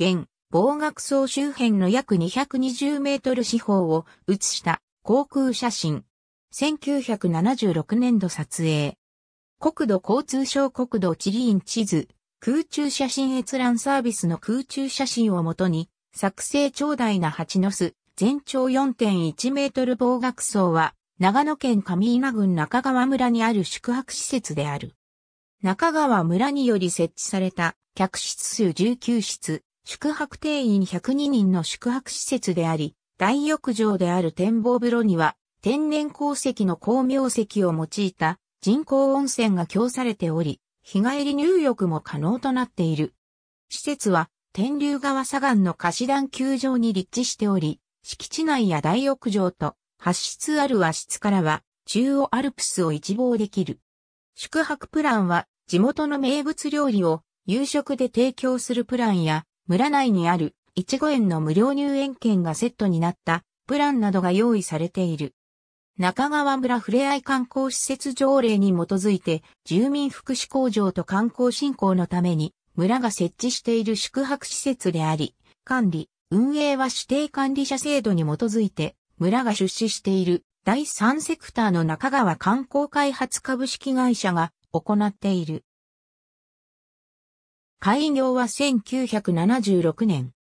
現、防学層周辺の約220メートル四方を写した航空写真。1976年度撮影。国土交通省国土地理院地図、空中写真閲覧サービスの空中写真をもとに、作成長大な蜂の巣、全長4.1メートル防学層は、長野県上稲郡中川村にある宿泊施設である。中川村により設置された客室数19室、宿泊定員102人の宿泊施設であり、大浴場である展望風呂には、天然鉱石の光明石を用いた人工温泉が供されており、日帰り入浴も可能となっている。施設は、天竜川左岸の貸し段球場に立地しており、敷地内や大浴場と、発出ある和室からは、中央アルプスを一望できる。宿泊プランは、地元の名物料理を夕食で提供するプランや、村内にある、いちご園の無料入園券がセットになった、プランなどが用意されている。中川村ふれあい観光施設条例に基づいて、住民福祉向上と観光振興のために、村が設置している宿泊施設であり、管理、運営は指定管理者制度に基づいて、村が出資している第3セクターの中川観光開発株式会社が行っている。開業は1976年。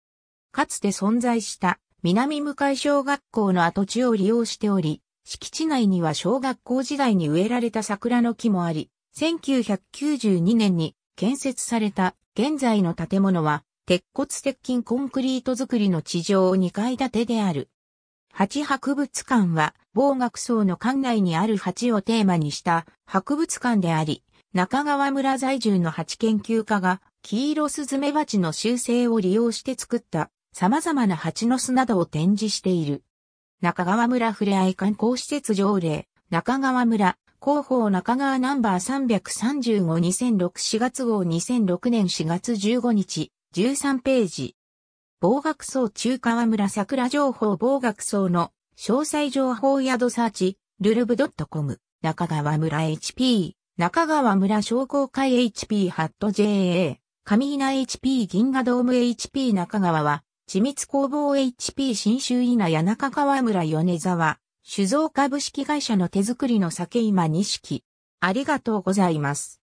かつて存在した南向井小学校の跡地を利用しており、敷地内には小学校時代に植えられた桜の木もあり、1992年に建設された現在の建物は、鉄骨鉄筋コンクリート造りの地上2階建てである。八博物館は、防学層の館内にある八をテーマにした博物館であり、中川村在住の蜂研究家が、黄色スズメバチの習性を利用して作った様々な蜂の巣などを展示している。中川村ふれあい観光施設条例、中川村、広報中川ナンバー335-2006 4月号2006年4月15日、13ページ。防学層中川村桜情報防学層の詳細情報宿ドサーチ、ルルブ .com 中川村 HP 中川村商工会 HP ハット JA、上稲 HP 銀河ドーム HP 中川は、緻密工房 HP 新州稲谷中川村米沢、酒造株式会社の手作りの酒今錦。ありがとうございます。